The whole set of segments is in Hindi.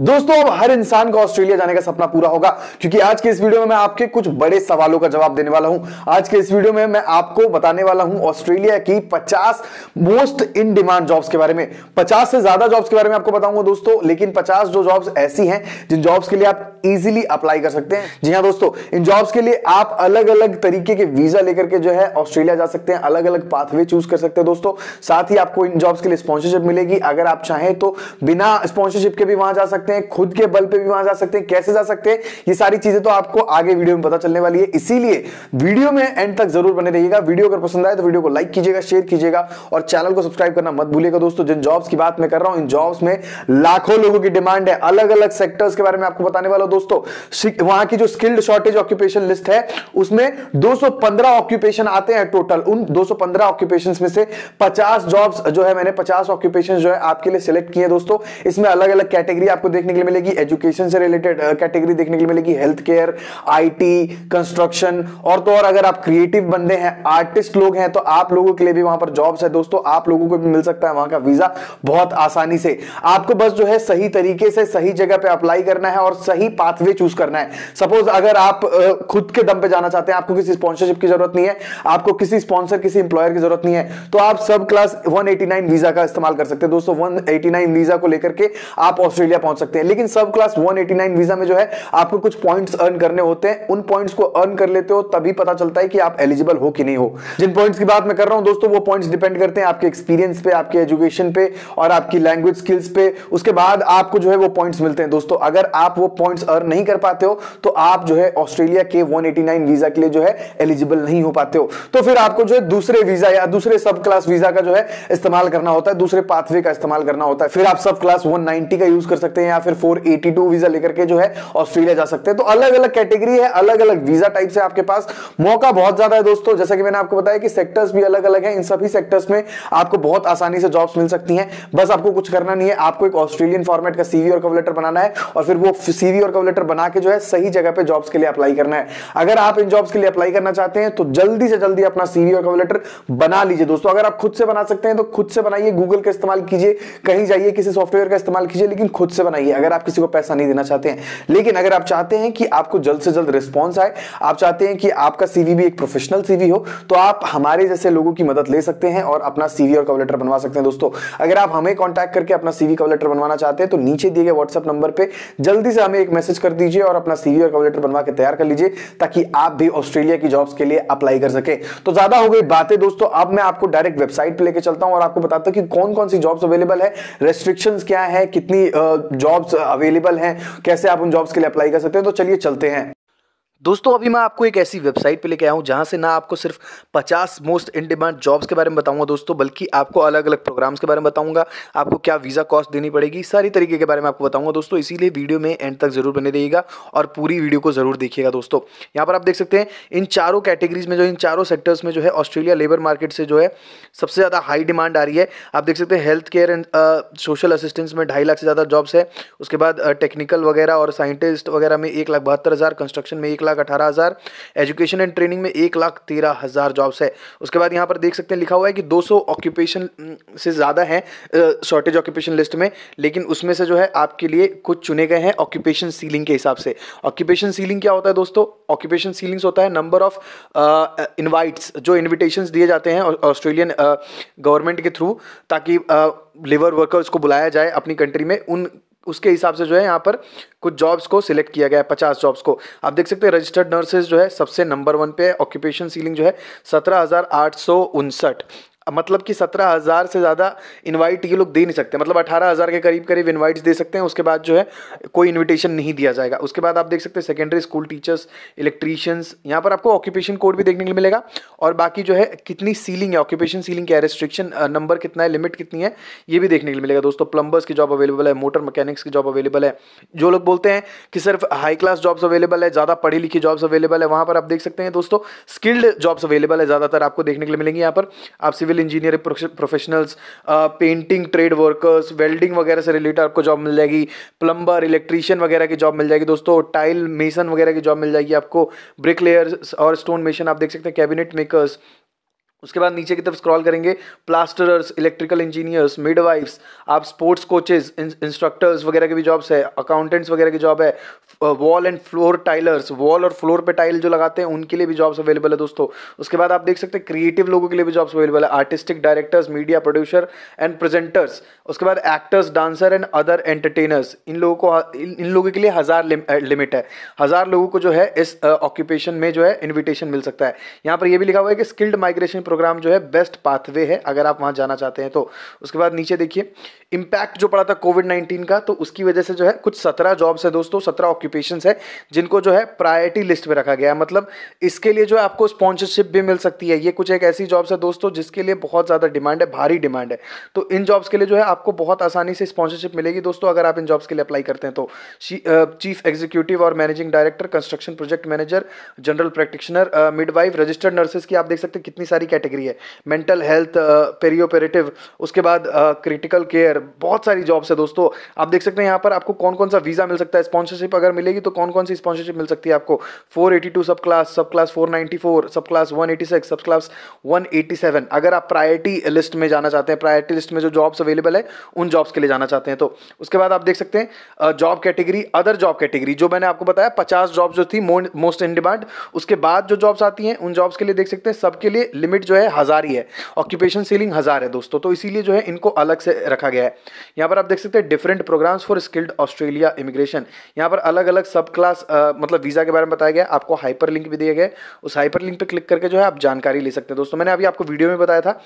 दोस्तों अब हर इंसान का ऑस्ट्रेलिया जाने का सपना पूरा होगा क्योंकि आज के इस वीडियो में मैं आपके कुछ बड़े सवालों का जवाब देने वाला हूं आज के इस वीडियो में मैं आपको बताने वाला हूं ऑस्ट्रेलिया की 50 मोस्ट इन डिमांड जॉब्स के बारे में 50 से ज्यादा जॉब्स के बारे में आपको बताऊंगा दोस्तों लेकिन पचास जो जॉब्स ऐसी हैं जिन जॉब्स के लिए आप इजिली अप्लाई कर सकते हैं जी हाँ दोस्तों इन जॉब्स के लिए आप अलग अलग तरीके के वीजा लेकर के जो है ऑस्ट्रेलिया जा सकते हैं अलग अलग पाथवे चूज कर सकते हैं दोस्तों साथ ही आपको इन जॉब्स के लिए स्पॉन्सरशिप मिलेगी अगर आप चाहें तो बिना स्पॉन्सरशिप के भी वहां जा सकते सकते हैं खुद के बल पे भी वहां जा सकते हैं कैसे जा सकते हैं ये सारी चीजें तो आपको आगे वीडियो में पता चलने वाली है इसीलिए वीडियो में एंड तक जरूर बने रहिएगा वीडियो अगर पसंद आए तो वीडियो को लाइक कीजिएगा शेयर कीजिएगा और चैनल को सब्सक्राइब करना मत भूलिएगा दोस्तों जिन जॉब्स की बात मैं कर रहा हूं इन जॉब्स में लाखों लोगों की डिमांड है अलग अलग सेक्टर्स के बारे में आपको बताने वाला हूं दोस्तों वहां की जो स्किल्ड शॉर्टेज ऑक्यूपेशन लिस्ट है उसमें दो ऑक्यूपेशन आते हैं टोटल उन दो ऑक्यूपेशन में से पचास जॉब्स जो है मैंने पचास ऑक्यूपेशन जो है आपके लिए सिलेक्ट किए दोस्तों इसमें अलग अलग कैटेगरी आपको देखने के लिए मिलेगी एजुकेशन से रिलेटेड कैटेगरी uh, देखने के लिए मिलेगी हेल्थ केयर आईटी कंस्ट्रक्शन और तो और अगर आप क्रिएटिव बंदे हैं आर्टिस्ट लोग हैं तो आप लोगों के लिए भी वहां पर जॉब्स है दोस्तों आप लोगों को भी मिल सकता है वहां का वीजा बहुत आसानी से आपको बस जो है सही तरीके से सही जगह पे अप्लाई करना है और सही पाथवे चूज करना है सपोज अगर आप uh, खुद के दम पे जाना चाहते हैं आपको किसी स्पॉन्सरशिप की जरूरत नहीं है आपको किसी स्पॉन्सर किसी इंप्लॉयर की जरूरत नहीं है तो आप सब क्लास 189 वीजा का इस्तेमाल कर सकते हैं दोस्तों 189 वीजा को लेकर के आप ऑस्ट्रेलिया पहुंच सकते सकते हैं लेकिन सब क्लास 189 वीजा में जो है आपको कुछ पॉइंट्स अर्न करने होते हैं उन पॉइंट्स को अर्न कर लेते हो तभी पता चलता है कि आप एलिजिबल हो कि नहीं हो जिन पॉइंट्स की बात मैं कर रहा हूं दोस्तों वो पॉइंट्स डिपेंड करते हैं आपके एक्सपीरियंस पे आपके एजुकेशन पे और आपकी लैंग्वेज स्किल्स पे उसके बाद आपको जो है वो पॉइंट्स मिलते हैं दोस्तों अगर आप वो पॉइंट्स अर्न नहीं कर पाते हो तो आप जो है ऑस्ट्रेलिया के 189 वीजा के लिए जो है एलिजिबल नहीं हो पाते हो तो फिर आपको जो है दूसरे वीजा या दूसरे सब क्लास वीजा का जो है इस्तेमाल करना होता है दूसरे पाथवे का इस्तेमाल करना होता है फिर आप सब क्लास 190 का यूज कर सकते हैं या फिर 482 वीजा लेकर के जो है ऑस्ट्रेलिया जा सकते हैं तो अलग अलग कैटेगरी है अलग अलग वीजा टाइप से आपके पास मौका बहुत ज्यादा है दोस्तों जैसा कि मैंने आपको बताया कि सेक्टर्स भी अलग अलग है इन सभी सेक्टर्स में आपको बहुत आसानी से जॉब्स मिल सकती है बस आपको कुछ करना नहीं है आपको एक ऑस्ट्रेलियन फॉर्मेट का सीवी और कवलेटर बनाना है और फिर वो सीवी और कवलेटर बना के जो है सही जगह पे जॉब्स के लिए अप्लाई करना है अगर आप इन जॉब्स के लिए अप्लाई करना चाहते हैं तो जल्दी से जल्दी अपना सीवी और कवर लेटर बना लीजिए दोस्तों अगर आप खुद से बना सकते हैं तो खुद से बनाइए गूगल का इस्तेमाल कीजिए कहीं जाइए किसी सॉफ्टवेयर का इस्तेमाल कीजिए लेकिन खुद से बनाइए चाहिए अगर आप किसी को पैसा नहीं देना चाहते हैं लेकिन अगर आप चाहते हैं कि आपको जल्द से जल्द रिस्पॉन्स आए आप चाहते हैं कि आपका सीवी भी एक प्रोफेशनल सीवी हो तो आप हमारे जैसे लोगों की मदद ले सकते हैं और अपना सीवी और कवर लेटर बनवा सकते हैं दोस्तों अगर आप हमें कॉन्टैक्ट करके अपना सीवी कवर लेटर बनवाना चाहते हैं तो नीचे दिए गए व्हाट्सअप नंबर पर जल्दी से हमें एक मैसेज कर दीजिए और अपना सीवी और कवर लेटर बनवा के तैयार कर लीजिए ताकि आप भी ऑस्ट्रेलिया की जॉब्स के लिए अप्लाई कर सके तो ज्यादा हो गई बातें दोस्तों अब मैं आपको डायरेक्ट वेबसाइट पर लेकर चलता हूं और आपको बताता हूं कि कौन कौन सी जॉब्स अवेलेबल है रेस्ट्रिक्शंस क्या है कितनी जॉब जॉब्स अवेलेबल हैं कैसे आप उन जॉब्स के लिए अप्लाई कर सकते हैं तो चलिए चलते हैं दोस्तों अभी मैं आपको एक ऐसी वेबसाइट पे लेके आया हूँ जहाँ से ना आपको सिर्फ 50 मोस्ट इन डिमांड जॉब्स के बारे में बताऊँगा दोस्तों बल्कि आपको अलग अलग प्रोग्राम्स के बारे में बताऊँगा आपको क्या वीज़ा कॉस्ट देनी पड़ेगी सारी तरीके के बारे में आपको बताऊँगा दोस्तों इसीलिए वीडियो में एंड तक जरूर बने रहिएगा और पूरी वीडियो को जरूर देखिएगा दोस्तों यहाँ पर आप देख सकते हैं इन चारों कैटेगरीज में जो इन चारों सेक्टर्स में जो है ऑस्ट्रेलिया लेबर मार्केट से जो है सबसे ज़्यादा हाई डिमांड आ रही है आप देख सकते हैं health care and social assistance में ढाई लाख से ज़्यादा जॉब्स है उसके बाद टेक्निकल वगैरह और साइंटिस्ट वगैरह में एक लाख बहत्तर हज़ार कंस्ट्रक्शन में एक लाख अठारह हज़ार एजुकेशन एंड ट्रेनिंग में एक लाख तेरह हज़ार जॉब्स है उसके बाद यहाँ पर देख सकते हैं लिखा हुआ है कि 200 ऑक्यूपेशन mm, से ज़्यादा हैं शॉर्टेज ऑक्यूपेशन लिस्ट में लेकिन उसमें से जो है आपके लिए कुछ चुने गए हैं ऑक्यूपेशन सीलिंग के हिसाब से ऑक्यूपेशन सीलिंग क्या होता है दोस्तों ऑक्यूपेशन सीलिंग्स होता है नंबर ऑफ इन्वाइट्स जो इन्विटेशन दिए जाते हैं ऑस्ट्रेलियन गवर्नमेंट के थ्रू ताकि लेबर वर्कर्स को बुलाया जाए अपनी कंट्री में उन उसके हिसाब से जो है यहाँ पर कुछ जॉब्स को सिलेक्ट किया गया है पचास जॉब्स को आप देख सकते हैं रजिस्टर्ड नर्सेज जो है सबसे नंबर वन पे ऑक्यूपेशन सीलिंग जो है सत्रह हज़ार आठ सौ उनसठ मतलब कि सत्रह हज़ार से ज़्यादा इनवाइट ये लोग दे नहीं सकते मतलब अठारह हज़ार के करीब करीब इनवाइट्स दे सकते हैं उसके बाद जो है कोई इनविटेशन नहीं दिया जाएगा उसके बाद आप देख सकते हैं सेकेंडरी स्कूल टीचर्स इलेक्ट्रीशियंस यहाँ पर आपको ऑक्यूपेशन कोड भी देखने को मिलेगा और बाकी जो है कितनी सीलिंग है ऑक्यूपेशन सीलिंग क्या है रेस्ट्रिक्शन नंबर कितना है लिमिट कितनी है ये भी देखने को मिलेगा दोस्तों प्लम्बर्स की जॉब अवेलेबल है मोटर मैकेनिक्स की जॉब अवेलेबल है जो लोग बोलते हैं कि सिर्फ हाई क्लास जॉब्स अवेलेबल है ज़्यादा पढ़ी लिखी जॉब्स अवेलेबल है वहाँ पर आप देख सकते हैं दोस्तों स्किल्ड जॉब्स अवेलेबल है ज़्यादातर आपको देखने के लिए मिलेंगी यहाँ पर आप civil civil engineer professionals painting trade workers welding वगैरह से रिलेटेड आपको जॉब मिल जाएगी प्लम्बर इलेक्ट्रीशियन वगैरह की जॉब मिल जाएगी दोस्तों टाइल मेसन वगैरह की जॉब मिल जाएगी आपको ब्रिक लेयर्स और स्टोन मेशन आप देख सकते हैं कैबिनेट मेकर्स उसके बाद नीचे की तरफ स्क्रॉल करेंगे प्लास्टरर्स इलेक्ट्रिकल इंजीनियर्स मिडवाइफ्स आप स्पोर्ट्स कोचेज इंस्ट्रक्टर्स वगैरह के भी जॉब्स है अकाउंटेंट्स वगैरह की जॉब है wall and floor tilers wall और फ्लोर पे टाइल जो लगाते हैं उनके लिए भी जॉब्स अवेलेबल है दोस्तों उसके बाद आप देख सकते हैं क्रिएटिव लोगों के लिए भी जॉब्स अवेलेबल है artistic directors media producer and presenters उसके बाद actors dancer and other entertainers इन लोगों को इन लोगों के लिए हज़ार लिमिट है हज़ार लोगों को जो है इस ऑक्यूपेशन में जो है इन्विटेशन मिल सकता है यहाँ पर यह भी लिखा हुआ है कि स्किल्ड माइग्रेशन प्रोग्राम जो है बेस्ट पाथवे है अगर आप वहाँ जाना चाहते हैं तो उसके बाद नीचे देखिए इम्पैक्ट जो पड़ा था कोविड नाइन्टीन का तो उसकी वजह से जो है कुछ सत्रह जॉब्स हैं दोस्तों सत्रह ऑक्यूपेशन है जिनको जो है प्रायोरिटी लिस्ट में रखा गया है मतलब इसके लिए जो है आपको स्पॉन्सरशिप भी मिल सकती है ये कुछ एक ऐसी जॉब्स है दोस्तों जिसके लिए बहुत ज़्यादा डिमांड है भारी डिमांड है तो इन जॉब्स के लिए जो है आपको बहुत आसानी से स्पॉन्सरशिप मिलेगी दोस्तों अगर आप इन जॉब्स के लिए अप्लाई करते हैं तो चीफ एग्जीक्यूटिव और managing director construction project manager general practitioner midwife registered nurses की आप देख सकते हैं कितनी सारी कैटेगरी कैटेगरी है मेंटल हेल्थ पेरियोपेरेटिव उसके बाद क्रिटिकल uh, केयर बहुत सारी जॉब्स है दोस्तों आप देख सकते हैं यहाँ पर आपको कौन कौन सा वीज़ा मिल सकता है स्पॉन्सरशिप अगर मिलेगी तो कौन कौन सी स्पॉन्सरशिप मिल सकती है आपको 482 सब क्लास सब क्लास 494 सब क्लास 186 सब क्लास 187 अगर आप प्रायोरिटी लिस्ट में जाना चाहते हैं प्रायरिटी लिस्ट में जो जॉब्स अवेलेबल है उन जॉब्स के लिए जाना चाहते हैं तो उसके बाद आप देख सकते हैं job category other job category जो मैंने आपको बताया पचास जॉब जो थी मोस्ट इन डिमांड उसके बाद जो जॉब्स आती हैं उन जॉब्स के लिए देख सकते हैं सबके लिए लिमिट जो है हज़ार ही है ऑक्यूपेशन सीलिंग हज़ार है दोस्तों तो इसीलिए जो है इनको अलग से रखा गया है यहाँ पर आप देख सकते हैं different programmes for skilled Australia immigration यहाँ पर अलग अलग सब क्लास मतलब वीज़ा के बारे में बताया गया आपको हाइपर लिंक भी दिया गया उस हाइपर लिंक पर क्लिक करके जो है आप जानकारी ले सकते हैं दोस्तों मैंने अभी आपको वीडियो में बताया था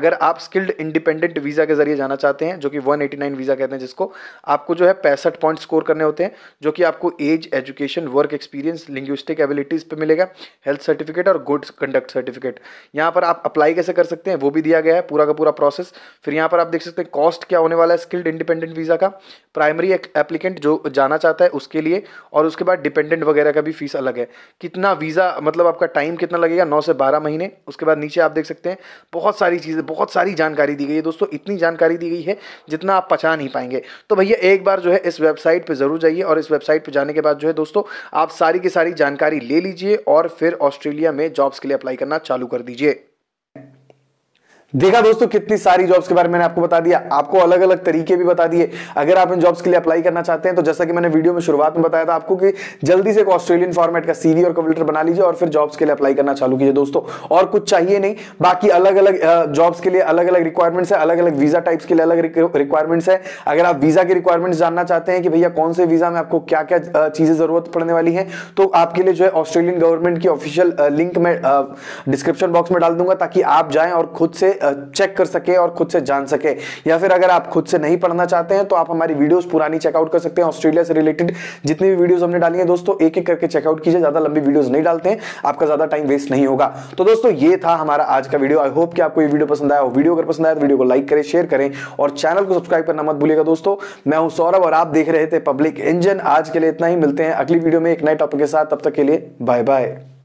अगर आप स्किल्ड इंडिपेंडेंट वीज़ा के जरिए जाना चाहते हैं जो कि वन वीज़ा कहते हैं जिसको आपको जो है पैंसठ पॉइंट स्कोर करने होते हैं जो कि आपको age education work experience linguistic abilities पे मिलेगा हेल्थ सर्टिफिकेट और गुड कंडक्ट सर्टिफिकेट यहाँ पर आप अप्लाई कैसे कर सकते हैं वो भी दिया गया है पूरा का पूरा प्रोसेस फिर यहाँ पर आप देख सकते हैं कॉस्ट क्या होने वाला है स्किल्ड इंडिपेंडेंट वीज़ा का प्राइमरी एप्लीकेंट जो जाना चाहता है उसके लिए और उसके बाद डिपेंडेंट वगैरह का भी फीस अलग है कितना वीज़ा मतलब आपका टाइम कितना लगेगा नौ से बारह महीने उसके बाद नीचे आप देख सकते हैं बहुत सारी चीज़ें बहुत सारी जानकारी दी गई है दोस्तों इतनी जानकारी दी गई है जितना आप पचा नहीं पाएंगे तो भैया एक बार जो है इस वेबसाइट पर ज़रूर जाइए और इस वेबसाइट पर जाने के बाद जो है दोस्तों आप सारी की सारी जानकारी ले लीजिए और फिर ऑस्ट्रेलिया में जॉब्स के लिए अप्लाई करना चालू कर दीजिए देखा दोस्तों कितनी सारी जॉब्स के बारे में मैंने आपको बता दिया आपको अलग अलग तरीके भी बता दिए अगर आप इन जॉब्स के लिए अप्लाई करना चाहते हैं तो जैसा कि मैंने वीडियो में शुरुआत में बताया था आपको कि जल्दी से एक ऑस्ट्रेलियन फॉर्मेट का सीवी और कंप्यूटर बना लीजिए और फिर जॉब्स के लिए अप्लाई करना चालू कीजिए दोस्तों और कुछ चाहिए नहीं बाकी अलग अलग जॉब्स के लिए अलग अलग रिक्वायरमेंट्स है अलग अलग वीजा टाइप्स के लिए अलग रिक्वायरमेंट्स है अगर आप वीजा की रिक्वायरमेंट्स जानना चाहते हैं कि भैया कौन से वीजा में आपको क्या क्या चीजें जरूरत पड़ने वाली है तो आपके लिए जो है ऑस्ट्रेलियन गवर्नमेंट की ऑफिशियल लिंक में डिस्क्रिप्शन बॉक्स में डाल दूंगा ताकि आप जाए और खुद से चेक कर सके और खुद से जान सके या फिर अगर आप खुद से नहीं पढ़ना चाहते हैं तो आप हमारी वीडियोस पुरानी चेकआउट कर सकते हैं ऑस्ट्रेलिया से रिलेटेड जितनी भी वीडियोस हमने डाली हैं दोस्तों एक एक करके चेकआउट कीजिए ज़्यादा लंबी वीडियोज नहीं डालते हैं आपका ज़्यादा टाइम वेस्ट नहीं होगा तो दोस्तों ये था हमारा आज का वीडियो आई होप कि आपको ये वीडियो पसंद आया हो वीडियो अगर पसंद आया तो वीडियो को लाइक करें शेयर करें और चैनल को सब्सक्राइब करना मत भूलिएगा दोस्तों मैं हूँ सौरभ और आप देख रहे थे पब्लिक इंजन आज के लिए इतना ही मिलते हैं अगली वीडियो में एक नए टॉपिक के साथ तब तक के लिए बाय बाय